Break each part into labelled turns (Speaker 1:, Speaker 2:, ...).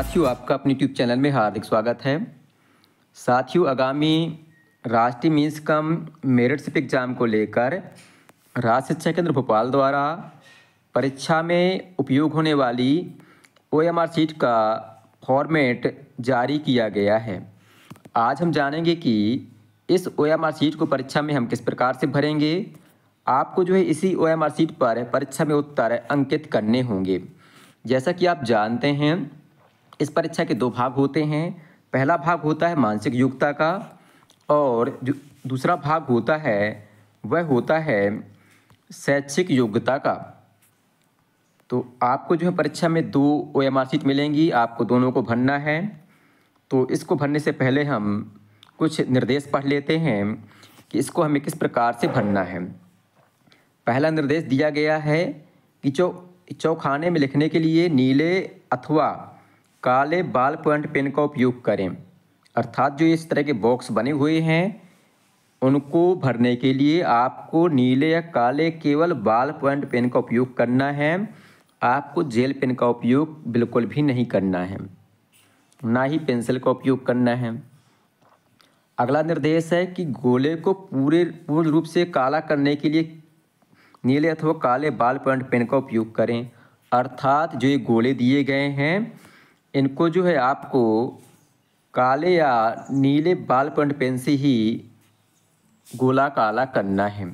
Speaker 1: साथियों आपका अपने यूट्यूब चैनल में हार्दिक स्वागत है साथियों आगामी राष्ट्रीय means cum merit ship exam को लेकर राज्य शिक्षा केंद्र भोपाल द्वारा परीक्षा में उपयोग होने वाली ओ एम आर सीट का फॉर्मेट जारी किया गया है आज हम जानेंगे कि इस ओ एम आर सीट को परीक्षा में हम किस प्रकार से भरेंगे आपको जो है इसी ओ एम आर सीट पर परीक्षा में उत्तर अंकित करने होंगे जैसा कि आप जानते हैं इस परीक्षा अच्छा के दो भाग होते हैं पहला भाग होता है मानसिक योग्यता का और जो दूसरा भाग होता है वह होता है शैक्षिक योग्यता का तो आपको जो है परीक्षा में दो ओ एम आर सीट मिलेंगी आपको दोनों को भरना है तो इसको भरने से पहले हम कुछ निर्देश पढ़ लेते हैं कि इसको हमें किस प्रकार से भरना है पहला निर्देश दिया गया है कि चौ चौखाने में लिखने के लिए नीले अथवा काले बाल पॉइंट पेन का उपयोग करें अर्थात जो इस तरह के बॉक्स बने हुए हैं उनको भरने के लिए आपको नीले या काले केवल बाल पॉइंट पेन का उपयोग करना है आपको जेल पेन का उपयोग बिल्कुल भी नहीं करना है ना ही पेंसिल का उपयोग करना है अगला निर्देश है कि गोले को पूरे पूर्ण रूप से काला करने के लिए नीले अथवा काले बाल पॉइंट पेन का उपयोग करें अर्थात जो ये गोले दिए गए हैं इनको जो है आपको काले या नीले बाल पॉइंट पेन से ही गोला काला करना है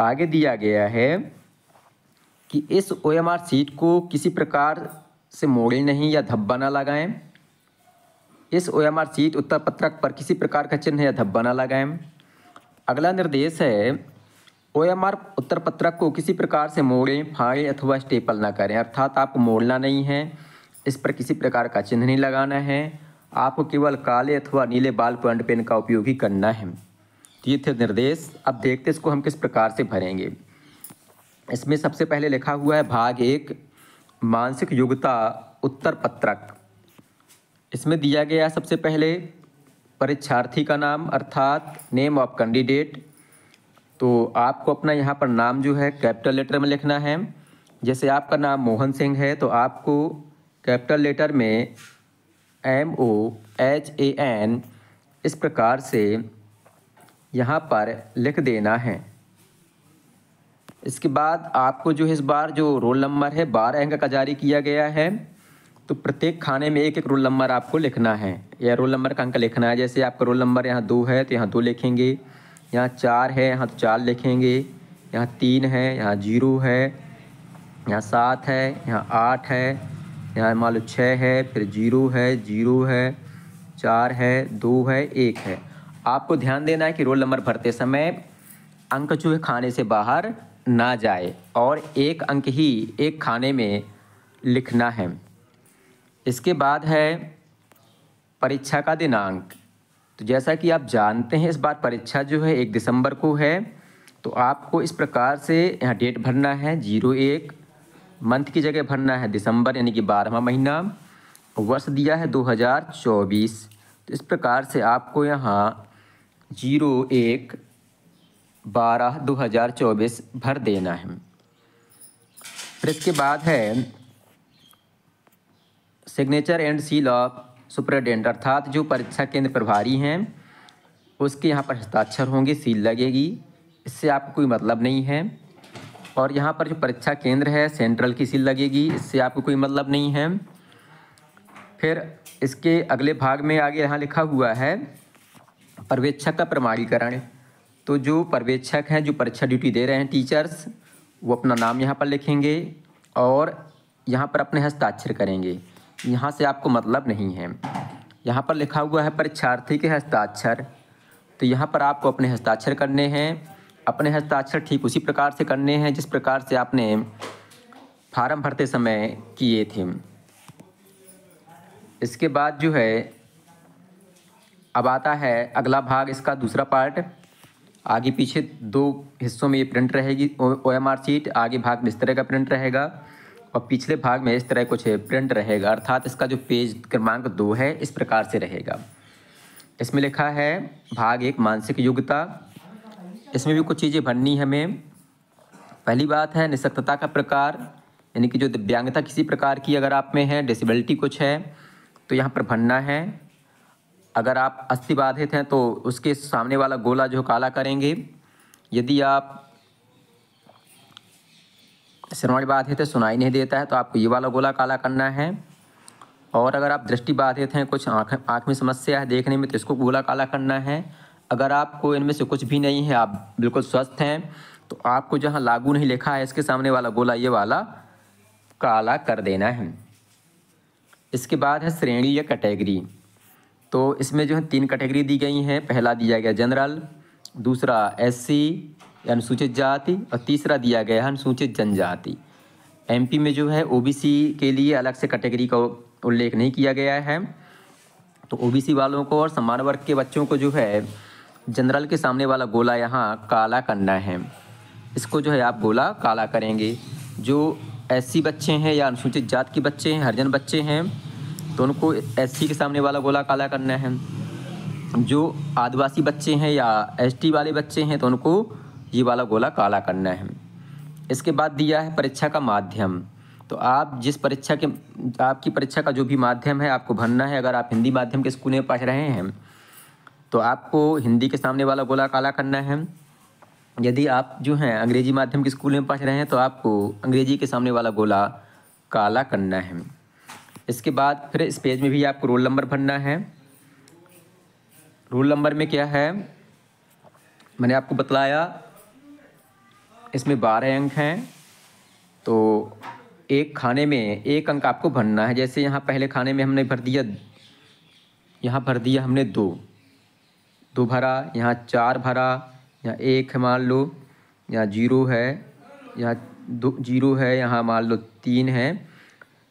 Speaker 1: आगे दिया गया है कि इस ओ एम आर सीट को किसी प्रकार से मोड़े नहीं या धब्बा ना लगाएं इस ओ एम आर सीट उत्तर पत्रक पर किसी प्रकार का चिन्ह या धब्बा ना लगाएं अगला निर्देश है ओ एम आर उत्तर पत्रक को किसी प्रकार से मोड़ें फाड़ें अथवा स्टेपल ना करें अर्थात आपको मोड़ना नहीं है इस पर किसी प्रकार का चिन्ह नहीं लगाना है आपको केवल काले अथवा नीले बाल पॉइंट पेन का उपयोग ही करना है ये थे निर्देश अब देखते इसको हम किस प्रकार से भरेंगे इसमें सबसे पहले लिखा हुआ है भाग एक मानसिक योग्यता उत्तर पत्रक इसमें दिया गया सबसे पहले परीक्षार्थी का नाम अर्थात नेम ऑफ कैंडिडेट तो आपको अपना यहाँ पर नाम जो है कैपिटल लेटर में लिखना है जैसे आपका नाम मोहन सिंह है तो आपको कैपिटल लेटर में M O H A N इस प्रकार से यहाँ पर लिख देना है इसके बाद आपको जो है इस बार जो रोल नंबर है बारह अंक का जारी किया गया है तो प्रत्येक खाने में एक एक रोल नंबर आपको लिखना है या रोल नंबर का अंक लिखना है जैसे आपका रोल नंबर यहाँ दो है तो यहाँ दो लिखेंगे यहाँ चार है यहाँ तो चार लिखेंगे यहाँ तीन है यहाँ जीरो है यहाँ सात है यहाँ आठ है यहाँ मान लो छः है फिर जीरो है जीरो है चार है दो है एक है आपको ध्यान देना है कि रोल नंबर भरते समय अंक चूहे खाने से बाहर ना जाए और एक अंक ही एक खाने में लिखना है इसके बाद है परीक्षा का दिनांक तो जैसा कि आप जानते हैं इस बार परीक्षा जो है एक दिसंबर को है तो आपको इस प्रकार से यहाँ डेट भरना है जीरो एक मंथ की जगह भरना है दिसंबर यानी कि बारहवा महीना वर्ष दिया है 2024 तो इस प्रकार से आपको यहाँ जीरो एक बारह दो हज़ार चौबीस भर देना है फिर इसके बाद है signature and seal of superintendent अर्थात जो परीक्षा केंद्र प्रभारी हैं उसके यहाँ पर हस्ताक्षर होंगे सील लगेगी इससे आपको कोई मतलब नहीं है और यहाँ पर जो परीक्षा केंद्र है सेंट्रल की सील लगेगी इससे आपको कोई मतलब नहीं है फिर इसके अगले भाग में आगे यहाँ लिखा हुआ है पर्यवेक्षक का प्रमाणीकरण तो जो पर्यवेक्षक हैं जो परीक्षा ड्यूटी दे रहे हैं टीचर्स वो अपना नाम यहाँ पर लिखेंगे और यहाँ पर अपने हस्ताक्षर करेंगे यहाँ से आपको मतलब नहीं है यहाँ पर लिखा हुआ है परीक्षार्थी के हस्ताक्षर तो यहाँ पर आपको अपने हस्ताक्षर करने हैं अपने हस्ताक्षर ठीक उसी प्रकार से करने हैं जिस प्रकार से आपने फार्म भरते समय किए थे इसके बाद जो है अब आता है अगला भाग इसका दूसरा पार्ट आगे पीछे दो हिस्सों में ये प्रिंट रहेगी ओ एम आर सीट आगे भाग में इस तरह का प्रिंट रहेगा और पिछले भाग में इस तरह कुछ प्रिंट रहेगा अर्थात इसका जो पेज क्रमांक दो है इस प्रकार से रहेगा इसमें लिखा है भाग एक मानसिक योग्यता इसमें भी कुछ चीज़ें भरनी है हमें पहली बात है निशक्तता का प्रकार यानी कि जो दिव्यांगता किसी प्रकार की अगर आप में है डिसेबिलिटी कुछ है तो यहाँ पर भरना है अगर आप अस्थि बाधित हैं तो उसके सामने वाला गोला जो काला करेंगे यदि आप श्रवण बाधित है सुनाई नहीं देता है तो आपको ये वाला गोला काला करना है और अगर आप दृष्टि बाधित हैं कुछ आँख आँख में समस्या है देखने में तो इसको गोला काला करना है अगर आपको इनमें से कुछ भी नहीं है आप बिल्कुल स्वस्थ हैं तो आपको जहाँ लागू नहीं लिखा है इसके सामने वाला गोला ये वाला काला कर देना है इसके बाद है श्रेणी या कैटेगरी तो इसमें जो है तीन कैटेगरी दी गई हैं पहला दिया गया जनरल दूसरा एससी अनुसूचित जाति और तीसरा दिया गया है अनुसूचित जनजाति एमपी में जो है ओबीसी के लिए अलग से कैटेगरी का उल्लेख नहीं किया गया है तो ओबीसी वालों को और समान वर्ग के बच्चों को जो है जनरल के सामने वाला गोला यहाँ काला करना है इसको जो है आप गोला काला करेंगे जो एस बच्चे हैं या अनुसूचित जात के बच्चे हैं हरिजन बच्चे हैं तो उनको एस के सामने वाला गोला काला करना है जो आदिवासी बच्चे हैं या एस वाले बच्चे हैं तो उनको ये वाला गोला काला करना है इसके बाद दिया है परीक्षा का माध्यम तो आप जिस परीक्षा के आपकी परीक्षा का जो भी माध्यम है आपको भरना है अगर आप हिंदी माध्यम के स्कूल में पढ़ रहे हैं तो आपको हिंदी के सामने वाला गोला काला करना है यदि आप जो हैं अंग्रेजी माध्यम के स्कूल में पढ़ रहे हैं तो आपको अंग्रेजी के सामने वाला गोला काला करना है इसके बाद फिर इस पेज में भी आपको रोल नंबर भरना है रोल नंबर में क्या है मैंने आपको बतलाया इसमें बारह अंक हैं तो एक खाने में एक अंक आपको भरना है जैसे यहाँ पहले खाने में हमने भर दिया यहाँ भर दिया हमने दो दो भरा यहाँ चार भरा यहाँ एक है मान लो यहाँ जीरो है यहाँ दो जीरो है यहाँ मान लो तीन है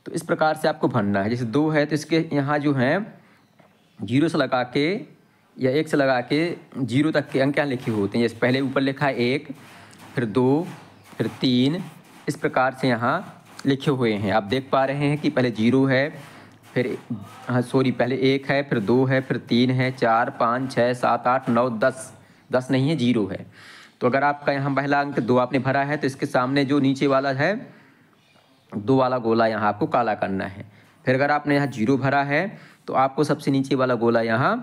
Speaker 1: तो इस प्रकार से आपको भरना है जैसे दो है तो इसके यहाँ जो है जीरो से लगा के या एक से लगा के जीरो तक के अंक यहाँ लिखे होते हैं जैसे पहले ऊपर लिखा है एक फिर दो फिर तीन इस प्रकार से यहाँ लिखे हुए हैं आप देख पा रहे हैं कि पहले जीरो है फिर हाँ सॉरी पहले एक है फिर दो है फिर तीन है चार पाँच छः सात आठ नौ दस दस नहीं है जीरो है तो अगर आपका यहाँ पहला अंक दो आपने भरा है तो इसके सामने जो नीचे वाला है दो वाला गोला यहाँ आपको काला करना है फिर अगर आपने यहाँ जीरो भरा है तो आपको सबसे नीचे वाला गोला यहाँ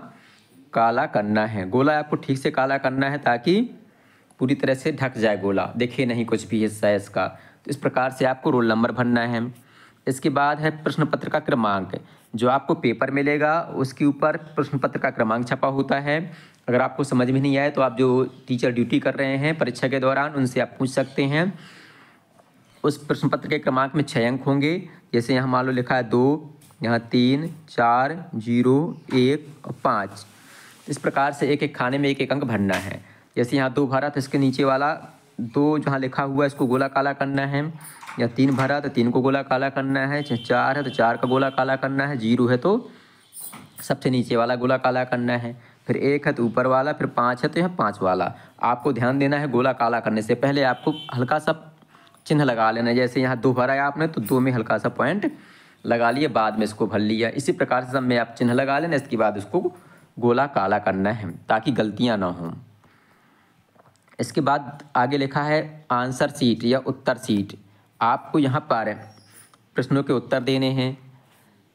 Speaker 1: काला करना है गोला आपको ठीक से काला करना है ताकि पूरी तरह से ढक जाए गोला देखे नहीं कुछ भी हिस्सा इसका तो इस प्रकार से आपको रोल नंबर भरना है इसके बाद है प्रश्न पत्र का क्रमांक जो आपको पेपर मिलेगा उसके ऊपर प्रश्न पत्र का क्रमांक छपा होता है अगर आपको समझ में नहीं आए तो आप जो टीचर ड्यूटी कर रहे हैं परीक्षा के दौरान उनसे आप पूछ सकते हैं उस प्रश्न पत्र के क्रमांक में छः अंक होंगे जैसे यहाँ मान लो लिखा है दो यहाँ तीन चार जीरो एक और पाँच इस प्रकार से एक एक खाने में एक एक अंक भरना है जैसे यहाँ दो भरा तो इसके नीचे वाला दो जहाँ लिखा हुआ है इसको गोला काला करना है या तीन भरा तो तीन को गोला काला करना है चार है तो चार का गोला काला करना है जीरो है तो सबसे नीचे वाला गोला काला करना है फिर एक है तो ऊपर वाला फिर पाँच है तो यहाँ पाँच वाला आपको ध्यान देना है गोला काला करने से पहले आपको हल्का सा चिन्ह लगा लेना जैसे यहाँ दो भरा है आपने तो दो में हल्का सा पॉइंट लगा लिया बाद में इसको भर लिया इसी प्रकार से सब में आप चिन्ह लगा लेना इसके बाद उसको गोला काला करना है ताकि गलतियाँ ना हों इसके बाद आगे लिखा है आंसर सीट या उत्तर सीट आपको यहाँ पर प्रश्नों के उत्तर देने हैं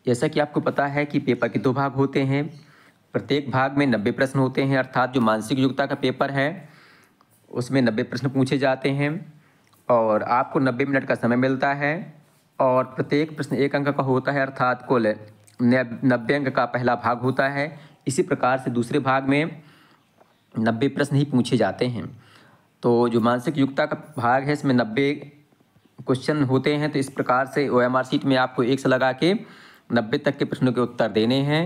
Speaker 1: जैसा कि आपको पता है कि पेपर के दो भाग होते हैं प्रत्येक भाग में नब्बे प्रश्न होते हैं अर्थात जो मानसिक योग्यता का पेपर है उसमें नब्बे प्रश्न पूछे जाते हैं और आपको नब्बे मिनट का समय मिलता है और प्रत्येक प्रश्न एक अंक का होता है अर्थात कुल नब्बे अंक का पहला भाग होता है इसी प्रकार से दूसरे भाग में नब्बे प्रश्न ही पूछे जाते हैं तो जो मानसिक युक्ता का भाग है इसमें नब्बे क्वेश्चन होते हैं तो इस प्रकार से ओ एम आर सीट में आपको एक से लगा के नब्बे तक के प्रश्नों के उत्तर देने हैं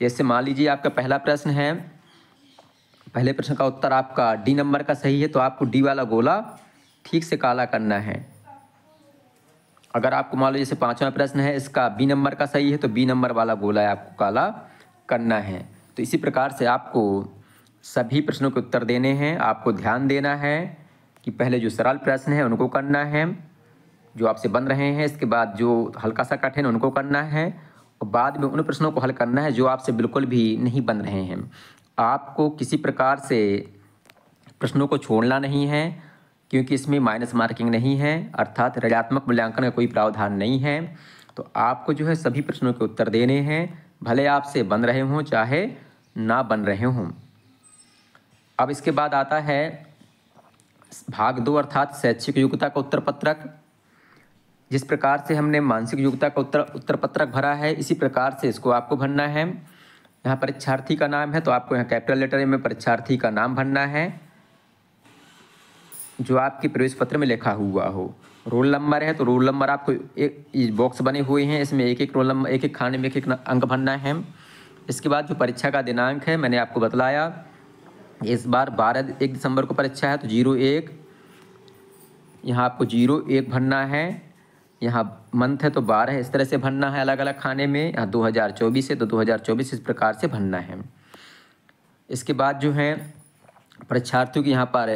Speaker 1: जैसे मान लीजिए आपका पहला प्रश्न है पहले प्रश्न का उत्तर आपका डी नंबर का सही है तो आपको डी वाला गोला ठीक से काला करना है अगर आपको मान लो जैसे पाँचवा प्रश्न है इसका बी नंबर का सही है तो बी नंबर वाला गोला आपको काला करना है तो इसी प्रकार से आपको सभी प्रश्नों के उत्तर देने हैं आपको ध्यान देना है कि पहले जो सरल प्रश्न है उनको करना है जो आपसे बन रहे हैं इसके बाद जो हल्का सा कठिन उनको करना है और बाद में उन प्रश्नों को हल करना है जो आपसे बिल्कुल भी नहीं बन रहे हैं आपको किसी प्रकार से प्रश्नों को छोड़ना नहीं है क्योंकि इसमें माइनस मार्किंग नहीं है अर्थात ऋणात्मक मूल्यांकन का कोई प्रावधान नहीं है तो आपको जो है सभी प्रश्नों के उत्तर देने हैं भले आपसे बन रहे हों चाहे ना बन रहे हों अब इसके बाद आता है भाग दो अर्थात शैक्षिक योग्यता का उत्तर पत्रक जिस प्रकार से हमने मानसिक योग्यता का उत्तर उत्तर पत्रक भरा है इसी प्रकार से इसको आपको भरना है यहाँ परीक्षार्थी का नाम है तो आपको यहाँ कैपिटल लेटर में परीक्षार्थी का नाम भरना है जो आपके प्रवेश पत्र में लिखा हुआ हो रोल नंबर है तो रोल नंबर आपको एक बॉक्स बने हुए हैं इसमें एक एक रोल नंबर एक एक खाने में एक एक अंक भरना है इसके बाद जो परीक्षा का दिनांक है मैंने आपको बतलाया इस बार बारह एक दिसंबर को परीक्षा है तो जीरो एक यहाँ आपको जीरो एक भरना है यहाँ मंथ है तो बारह इस तरह से भरना है अलग अलग खाने में यहाँ 2024 है तो 2024 इस प्रकार से भरना है इसके बाद जो है परीक्षार्थियों के यहाँ पर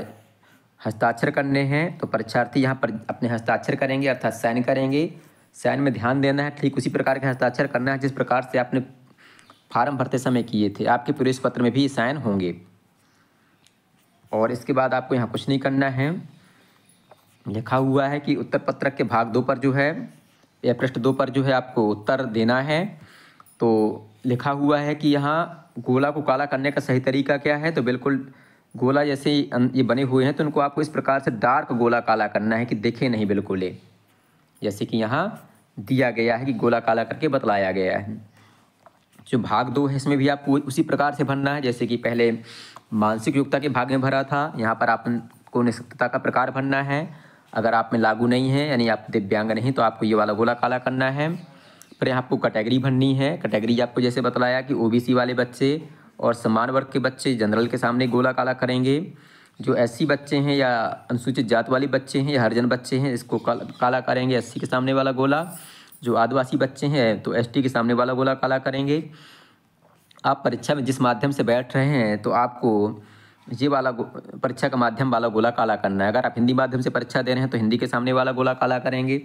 Speaker 1: हस्ताक्षर करने हैं तो परीक्षार्थी यहाँ पर अपने हस्ताक्षर करेंगे अर्थात साइन करेंगे साइन में ध्यान देना है ठीक उसी प्रकार के हस्ताक्षर करना है जिस प्रकार से आपने फार्म भरते समय किए थे आपके प्रवेश पत्र में भी साइन होंगे और इसके बाद आपको यहाँ कुछ नहीं करना है लिखा हुआ है कि उत्तर पत्रक के भाग दो पर जो है या पृष्ठ दो पर जो है आपको उत्तर देना है तो लिखा हुआ है कि यहाँ गोला को काला करने का सही तरीका क्या है तो बिल्कुल गोला जैसे अं, ये बने हुए हैं तो उनको आपको इस प्रकार से डार्क गोला काला करना है कि देखे नहीं बिल्कुल ये जैसे कि यहाँ दिया गया है कि गोला काला करके बतलाया गया है जो भाग दो है इसमें भी आपको उसी प्रकार से भरना है जैसे कि पहले मानसिक युक्ता के भाग में भरा था यहाँ पर आपको निश्चितता का प्रकार भरना है अगर आप में लागू नहीं है यानी आप दिव्यांग नहीं तो आपको ये वाला गोला काला करना है फिर यहाँ आपको कैटेगरी भरनी है कैटेगरी आपको जैसे बताया कि ओबीसी वाले बच्चे और समान वर्ग के बच्चे जनरल के सामने गोला काला करेंगे जो एस बच्चे हैं या अनुसूचित जात वाले बच्चे हैं या हरजन बच्चे हैं इसको काला करेंगे एस के सामने वाला गोला जो आदिवासी बच्चे हैं तो एस के सामने वाला गोला काला करेंगे आप परीक्षा में जिस माध्यम से बैठ रहे हैं तो आपको ये वाला परीक्षा का माध्यम वाला गोला काला करना है अगर आप हिंदी माध्यम से परीक्षा दे रहे हैं तो हिंदी के सामने वाला गोला काला करेंगे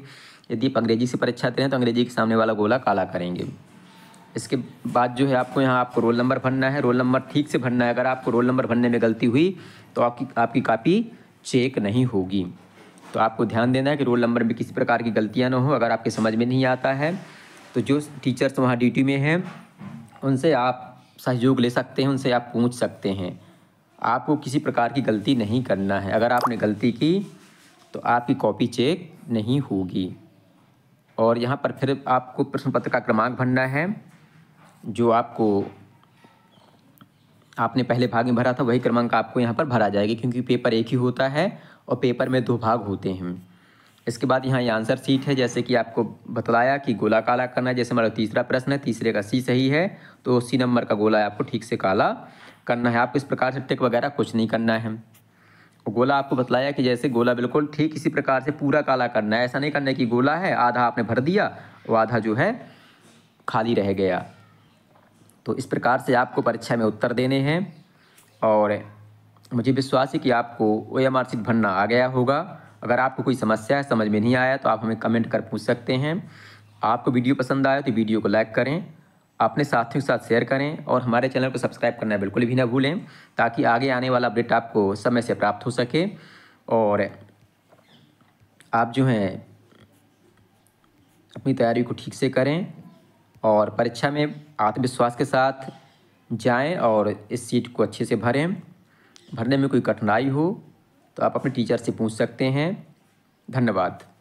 Speaker 1: यदि आप अंग्रेजी से परीक्षा दे रहे हैं तो अंग्रेजी के सामने वाला गोला काला करेंगे इसके बाद जो है आपको यहाँ आपको रोल नंबर भरना है रोल नंबर ठीक से भरना है अगर आपको रोल नंबर भरने में गलती हुई तो आपकी आपकी कापी चेक नहीं होगी तो आपको ध्यान देना है कि रोल नंबर में किसी प्रकार की गलतियाँ ना हो अगर आपके समझ में नहीं आता है तो जो टीचर्स वहाँ ड्यूटी में हैं उनसे आप सहयोग ले सकते हैं उनसे आप पूछ सकते हैं आपको किसी प्रकार की गलती नहीं करना है अगर आपने गलती की तो आपकी कॉपी चेक नहीं होगी और यहाँ पर फिर आपको प्रश्न पत्र का क्रमांक भरना है जो आपको आपने पहले भाग में भरा था वही क्रमांक आपको यहाँ पर भरा जाएगा क्योंकि पेपर एक ही होता है और पेपर में दो भाग होते हैं इसके बाद यहाँ ये आंसर सीट है जैसे कि आपको बताया कि गोला काला करना है जैसे हमारा तीसरा प्रश्न है तीसरे का सी सही है तो सी नंबर का गोला आपको ठीक से काला करना है आपको इस प्रकार से टिक वगैरह कुछ नहीं करना है गोला आपको बतलाया कि जैसे गोला बिल्कुल ठीक इसी प्रकार से पूरा काला करना है ऐसा नहीं करना है कि गोला है आधा आपने भर दिया और आधा जो है खाली रह गया तो इस प्रकार से आपको परीक्षा में उत्तर देने हैं और मुझे विश्वास है कि आपको ओ एम आर सीट भरना आ गया होगा अगर आपको कोई समस्या है समझ में नहीं आया तो आप हमें कमेंट कर पूछ सकते हैं आपको वीडियो पसंद आया तो वीडियो को लाइक करें अपने साथियों के साथ शेयर करें और हमारे चैनल को सब्सक्राइब करना बिल्कुल भी ना भूलें ताकि आगे आने वाला अपडेट आपको समय से प्राप्त हो सके और आप जो हैं अपनी तैयारी को ठीक से करें और परीक्षा में आत्मविश्वास के साथ जाएं और इस सीट को अच्छे से भरें भरने में कोई कठिनाई हो तो आप अपने टीचर से पूछ सकते हैं धन्यवाद